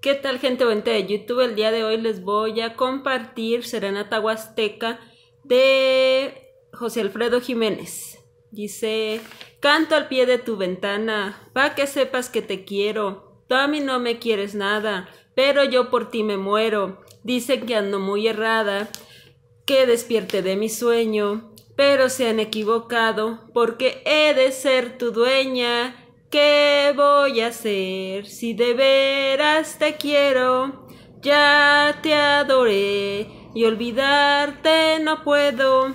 ¿Qué tal gente bonita de YouTube? El día de hoy les voy a compartir Serenata Huasteca de José Alfredo Jiménez. Dice, canto al pie de tu ventana, pa' que sepas que te quiero. Tú a mí no me quieres nada, pero yo por ti me muero. Dicen que ando muy errada, que despierte de mi sueño, pero se han equivocado, porque he de ser tu dueña ¿Qué voy a hacer si de veras te quiero? Ya te adoré y olvidarte no puedo.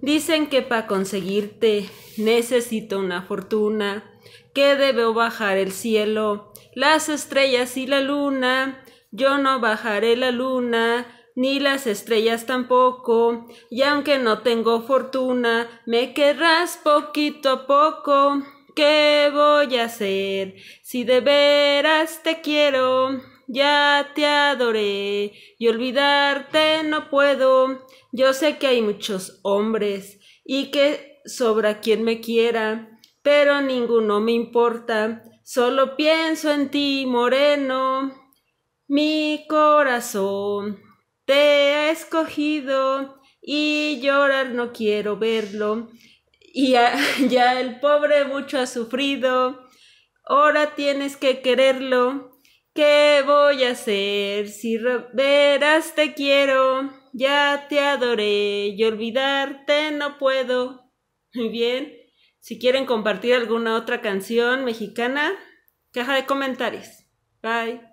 Dicen que para conseguirte necesito una fortuna, que debo bajar el cielo, las estrellas y la luna. Yo no bajaré la luna, ni las estrellas tampoco, y aunque no tengo fortuna, me querrás poquito a poco. ¿Qué hacer. Si de veras te quiero, ya te adoré y olvidarte no puedo. Yo sé que hay muchos hombres y que sobra quien me quiera, pero ninguno me importa. Solo pienso en ti, moreno. Mi corazón te ha escogido y llorar no quiero verlo y ya, el pobre mucho ha sufrido, ahora tienes que quererlo. ¿Qué voy a hacer si verás te quiero? Ya te adoré y olvidarte no puedo. Muy bien. Si quieren compartir alguna otra canción mexicana, caja de comentarios. Bye.